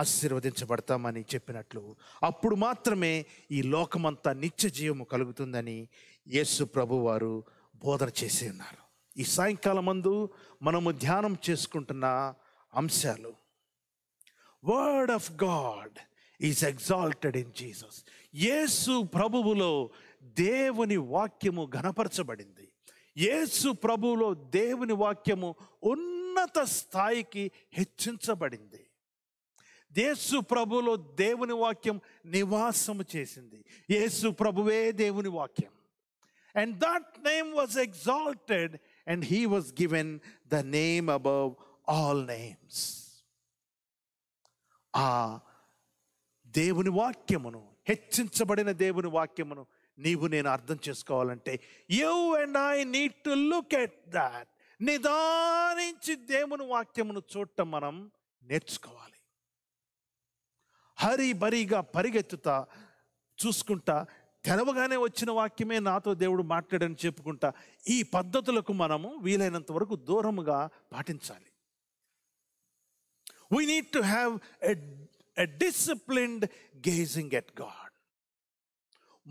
Speaker 1: ఆశీర్వదించబడతామని చెప్పినట్లు అప్పుడు మాత్రమే ఈ లోకమంతా నిత్య జీవము కలుగుతుందని యేసు ప్రభు వారు బోధన చేసి ఉన్నారు ఈ సాయంకాలం మందు మనము ధ్యానం చేసుకుంటున్న అంశాలు word of God is exalted in Jesus యేసు ప్రభువులో దేవుని వాక్యము ఘనపరచబడింది యేసు ప్రభువులో దేవుని వాక్యము ఉన్న ఉన్నత స్థాయికి హెచ్చించబడింది యేసు ప్రభులో దేవుని వాక్యం నివాసము చేసింది యేసు ప్రభువే దేవుని వాక్యం and that name was exalted and he was given the name above all names ఆ దేవుని వాక్యమును హెచ్చించబడిన దేవుని వాక్యమును నీవు నేను అర్థం చేసుకోవాలంటే you and I need to look at that నిదానించి దేవుని వాక్యమును చూడటం మనం నేర్చుకోవాలి హరి బరిగా పరిగెత్తుతా చూసుకుంటా తెరవగానే వచ్చిన వాక్యమే నాతో దేవుడు మాట్లాడని చెప్పుకుంటా ఈ పద్ధతులకు మనము వీలైనంత వరకు దూరముగా పాటించాలి we need to have a disciplined gazing at God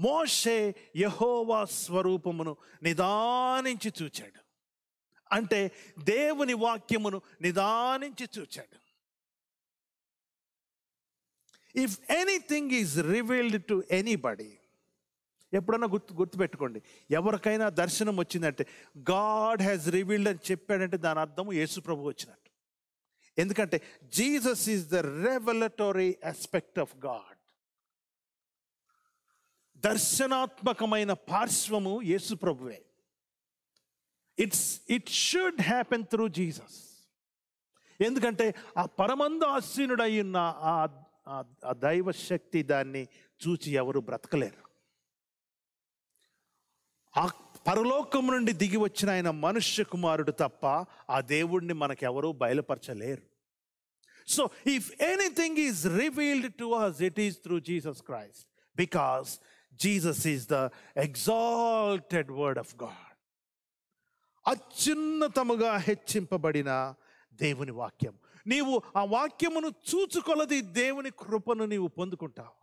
Speaker 1: మోషే యహోవా స్వరూపమును నిదానించి చూచాడు అంటే దేవుని వాక్యమును నిదానించి చూచాడు if anything is revealed to anybody ఎప్పుడన్నా గుర్తు గుర్తుపెట్టుకోండి ఎవరికైనా దర్శనం వచ్చిందంటే గాడ్ హ్యాస్ రివీల్డ్ అని చెప్పాడంటే దాని అర్థం యేసు ప్రభు వచ్చినట్టు ఎందుకంటే Jesus is the revelatory aspect of God దర్శనాత్మకమైన పార్శ్వము యేసు ప్రభువే it's it should happen through Jesus ఎందుకంటే ఆ పరమంద ఆశీనుడై ఉన్న ఆ దైవశక్తి దాన్ని చూచి ఎవరు బ్రతకలేరు ఆ పరలోకం నుండి దిగి వచ్చిన ఆయన మనుష్య కుమారుడు తప్ప ఆ దేవుణ్ణి మనకెవరూ బయలుపరచలేరు so if anything is revealed to us it is through Jesus Christ because Jesus is the exalted word of God అత్యున్నతముగా హెచ్చింపబడిన దేవుని వాక్యం నీవు ఆ వాక్యమును చూచుకొలది దేవుని కృపను నీవు పొందుకుంటావు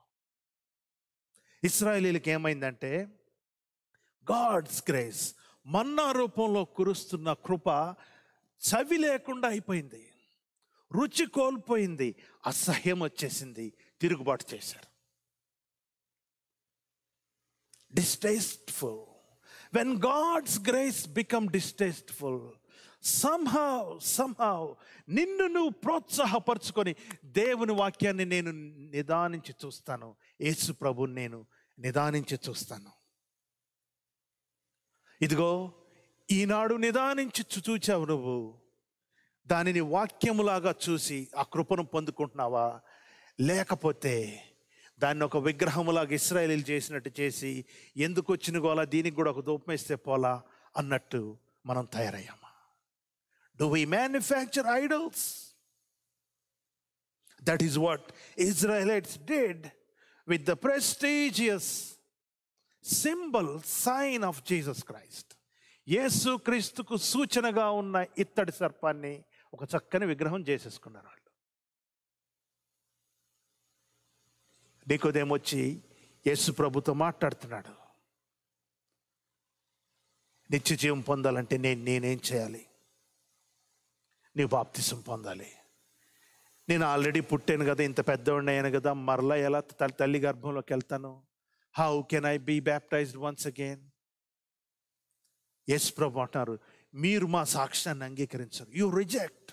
Speaker 1: ఇస్రాయలీలకి ఏమైందంటే గాడ్స్ గ్రేస్ మన్నా రూపంలో కురుస్తున్న కృప చవి లేకుండా అయిపోయింది రుచి కోల్పోయింది అసహ్యం వచ్చేసింది తిరుగుబాటు చేశారు distasteful when God's grace become distasteful, somehow somehow నిన్ను నువ్వు ప్రోత్సాహపరుచుకొని దేవుని వాక్యాన్ని నేను నిదానించి చూస్తాను యేసు ప్రభుని నేను నిదానించి చూస్తాను ఇదిగో ఈనాడు నిదానించి చూచావు నువ్వు దానిని వాక్యములాగా చూసి ఆ కృపను పొందుకుంటున్నావా లేకపోతే దాన్ని ఒక విగ్రహములాగా ఇస్రాయలీ చేసినట్టు చేసి ఎందుకు వచ్చిన గోలా దీనికి కూడా ఒక దూపమేస్తే పోలా అన్నట్టు మనం తయారయ్యామా do we manufacture idols that is what Israelites did with the prestigious symbol sign of Jesus Christ యేసు క్రీస్తుకు సూచనగా ఉన్న ఇత్తడి సర్పాన్ని ఒక చక్కని విగ్రహం చేసేసుకున్నారు నీకోదేమొచ్చి యేసు ప్రభుతో మాట్లాడుతున్నాడు నిత్య జీవం పొందాలంటే నేను నేనేం చేయాలి నీ బాప్తిసం పొందాలి నేను ఆల్రెడీ పుట్టాను కదా ఇంత పెద్దవాడిని అయ్యాను కదా మరలా ఎలా తల్లి గర్భంలోకి వెళ్తాను how can I be baptized once again ఎస్ ప్రభు అంటున్నారు మీరు మా సాక్ష్యాన్ని అంగీకరించరు you reject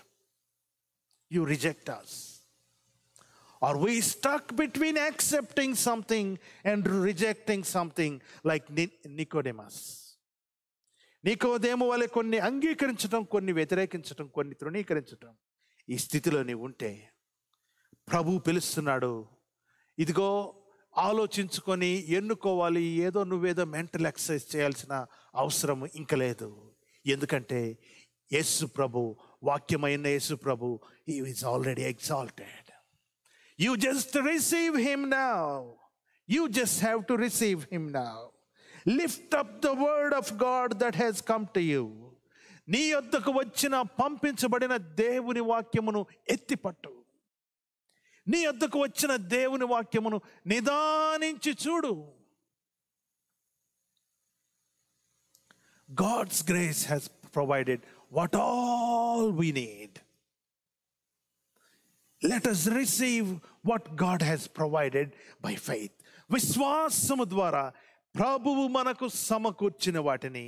Speaker 1: you reject us Are we stuck between accepting something and rejecting something like Nicodemus? నీకోదేమో వల్ల కొన్ని అంగీకరించటం కొన్ని వ్యతిరేకించటం కొన్ని తృణీకరించటం ఈ స్థితిలో ఉంటే ప్రభు పిలుస్తున్నాడు ఇదిగో ఆలోచించుకొని ఎన్నుకోవాలి ఏదో నువ్వేదో మెంటల్ ఎక్సర్సైజ్ చేయాల్సిన అవసరం ఇంక లేదు ఎందుకంటే యేసు ప్రభు వాక్యమైన యేసు ప్రభు he is already exalted You just receive him now. You just have to receive him now. Lift up the word of God that has come to you. నీ యొద్దకు వచ్చిన పంపించబడిన దేవుని వాక్యమును ఎత్తిపట్టు నీ యొద్దకు వచ్చిన దేవుని వాక్యమును నిదానించి చూడు God's grace has provided what all we need. Let us receive what God has provided by faith. విశ్వాసము ద్వారా ప్రభువు మనకు సమకూర్చిన వాటిని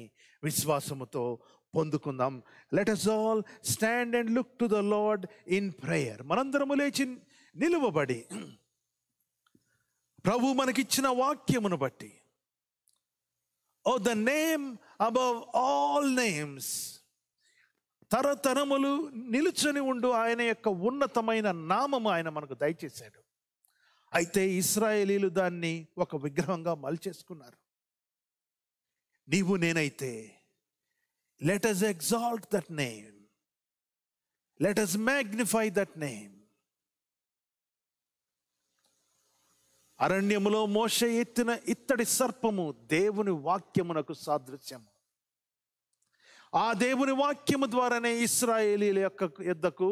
Speaker 1: విశ్వాసముతో పొందుకుందాం let us all stand and look to the Lord in prayer మనందరము లేచి నిలువబడి ప్రభు మనకిచ్చిన వాక్యమును బట్టి O the name above all names తరతరములు నిలుచొని ఉండు ఆయన యొక్క ఉన్నతమైన నామము ఆయన మనకు దయచేశాడు అయితే ఇస్రాయేలీలు దాన్ని ఒక విగ్రహంగా మలిచేసుకున్నారు నీవు నేనైతే let us exalt that name let us magnify that name అరణ్యములో మోస ఎత్తిన ఇత్తడి సర్పము దేవుని వాక్యమునకు సాదృశ్యము ఆ దేవుని వాక్యము ద్వారానే ఇస్రాయేలీల యొక్క యుద్ధకు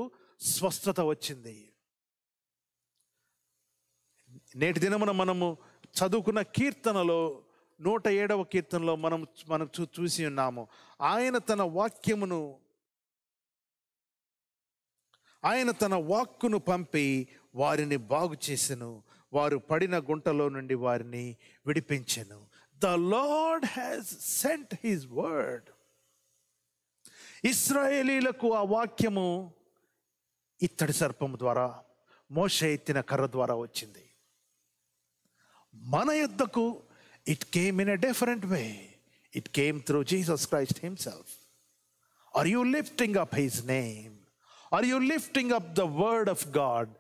Speaker 1: స్వస్థత వచ్చింది నేటి దినమున మనము చదువుకున్న కీర్తనలో నూట ఏడవ కీర్తనలో మనం మనం చూ చూసి ఉన్నాము ఆయన తన వాక్యమును ఆయన తన వాక్కును పంపి వారిని బాగు చేసెను వారు పడిన గుంటలో నుండి వారిని విడిపించెను the Lord has sent his word ఇస్రాయేలీలకు ఆ వాక్యము ఇత్తడి సర్పము ద్వారా మోష ఎత్తిన కర్ర ద్వారా వచ్చింది మన యుద్ధకు it came in a different way it came through Jesus Christ himself are you lifting up his name are you lifting up the word of God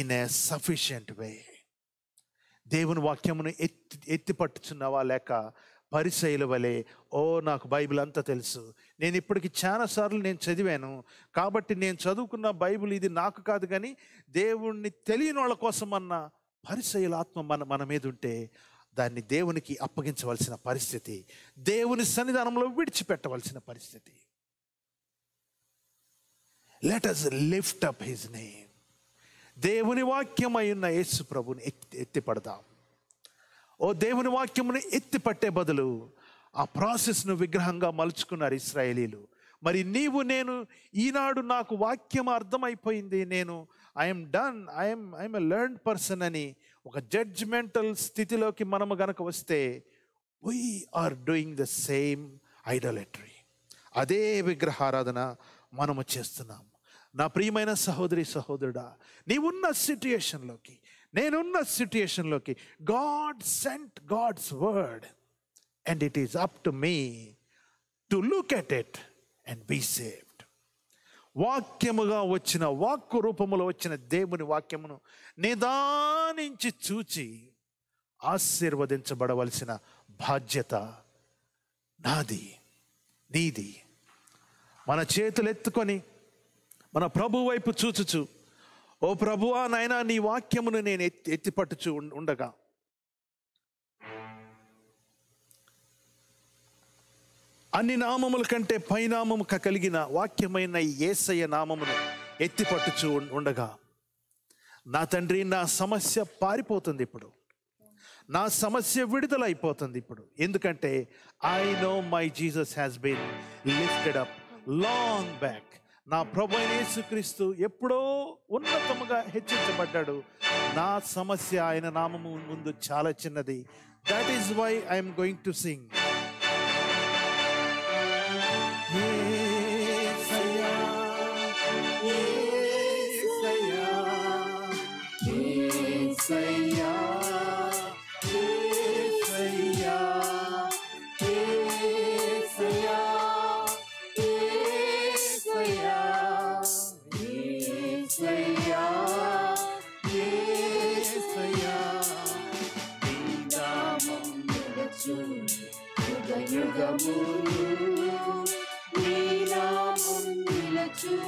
Speaker 1: in a sufficient way దేవుని వాక్యమును ఎత్తి ఎత్తి పట్టుచున్నావా లేక పరిశైల వలె ఓ నాకు బైబిల్ అంతా తెలుసు నేను ఇప్పటికి చాలాసార్లు నేను చదివాను కాబట్టి నేను చదువుకున్న బైబిల్ ఇది నాకు కాదు కానీ దేవుణ్ణి తెలియని వాళ్ళ కోసం అన్న పరిశైల ఆత్మ మన మన మీద ఉంటే దాన్ని దేవునికి అప్పగించవలసిన పరిస్థితి దేవుని సన్నిధానంలో విడిచిపెట్టవలసిన పరిస్థితి let us lift up his name దేవుని వాక్యమై ఉన్న యేసు ప్రభుని ఎత్తి ఎత్తిపడదాం ఓ దేవుని వాక్యమును ఎత్తిపట్టే బదులు ఆ ప్రాసెస్ను విగ్రహంగా మలుచుకున్నారు ఇస్రాయేలీలు మరి నీవు నేను ఈనాడు నాకు వాక్యం అర్థమైపోయింది నేను I'm done I'm I'm a learn person అని ఒక జడ్జ్మెంటల్ స్థితిలోకి మనము గనక వస్తే we are doing the same idolatry అదే విగ్రహారాధన మనము చేస్తున్నాం నా ప్రియమైన సహోదరి సహోదరుడా నీవున్న సిట్యుయేషన్లోకి నేనున్న సిట్యుయేషన్లోకి God sent God's word and it is up to me to look at it and be saved వాక్యముగా వచ్చిన వాక్కు రూపములో వచ్చిన దేవుని వాక్యమును నిదానించి చూచి ఆశీర్వదించబడవలసిన బాధ్యత నాది నీది మన చేతులు ఎత్తుకొని మన ప్రభు వైపు చూచుచు ఓ ప్రభువా నాయన నీ వాక్యమును నేను ఎత్తి ఎత్తిపట్టుచు ఉండగా అన్ని నామముల కంటే పైనామము కలిగిన వాక్యమైన ఏసయ్య నామమును ఎత్తిపట్టుచు ఉండగా నా తండ్రి నా సమస్య పారిపోతుంది ఇప్పుడు నా సమస్య విడుదల అయిపోతుంది ఇప్పుడు ఎందుకంటే I know my Jesus has been lifted up long back నా ప్రభు యేసుక్రీస్తు ఎప్పుడో ఉన్నతముగా హెచ్చించబడ్డాడు నా సమస్య ఆయన నామము ముందు చాలా చిన్నది that is why I'm going to sing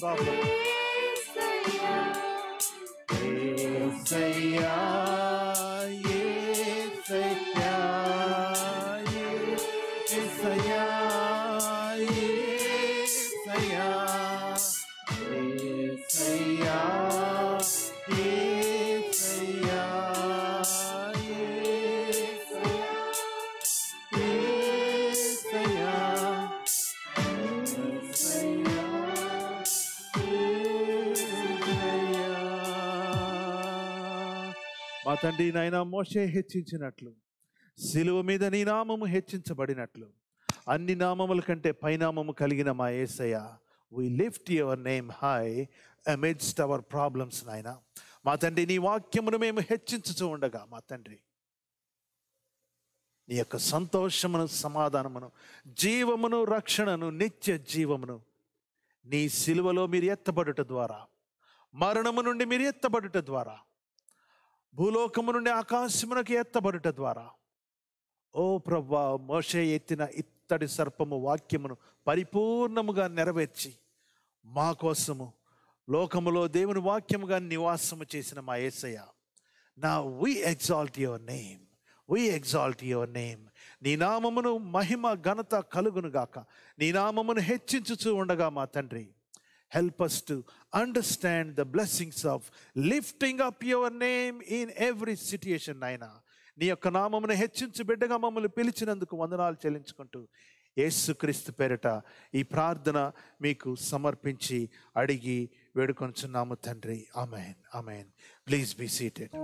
Speaker 1: problem. మా తండ్రి నాయన మోషే హెచ్చించినట్లు సిలువ మీద నీ నామము హెచ్చించబడినట్లు అన్ని నామముల కంటే పైనామము కలిగిన మా ఏసయ్య we lift your name high amidst our problems నాయన మా తండ్రి నీ వాక్యమును మేము హెచ్చించుచు ఉండగా మా తండ్రి నీ యొక్క సంతోషమును సమాధానమును జీవమును రక్షణను నిత్య జీవమును నీ సిలువలో మీరు ఎత్తబడుట ద్వారా మరణము నుండి మీరు ఎత్తబడుట ద్వారా భూలోకము నుండి ఆకాశమునకు ఎత్తబడుట ద్వారా ఓ ప్రవ్వా మోషే ఎత్తిన ఇత్తడి సర్పము వాక్యమును పరిపూర్ణముగా నెరవేర్చి మా కోసము లోకములో దేవుని వాక్యముగా నివాసము చేసిన మా ఏసయ్య నా we exalt your name we exalt your name నీ నామమును మహిమ ఘనత కలుగునుగాక నీ నామమును హెచ్చించుచూ ఉండగా మా తండ్రి Help us to understand the blessings of lifting up your name in every situation, Naina. నీ యొక్క నామమును హెచ్చించి బిడ్డగా మమ్మల్ని పిలిచినందుకు వందనాలు చెల్లించుకుంటూ యేసుక్రీస్తు పేరిట ఈ ప్రార్థన మీకు సమర్పించి అడిగి వేడుకొంచున్నాము తండ్రి amen amen please be seated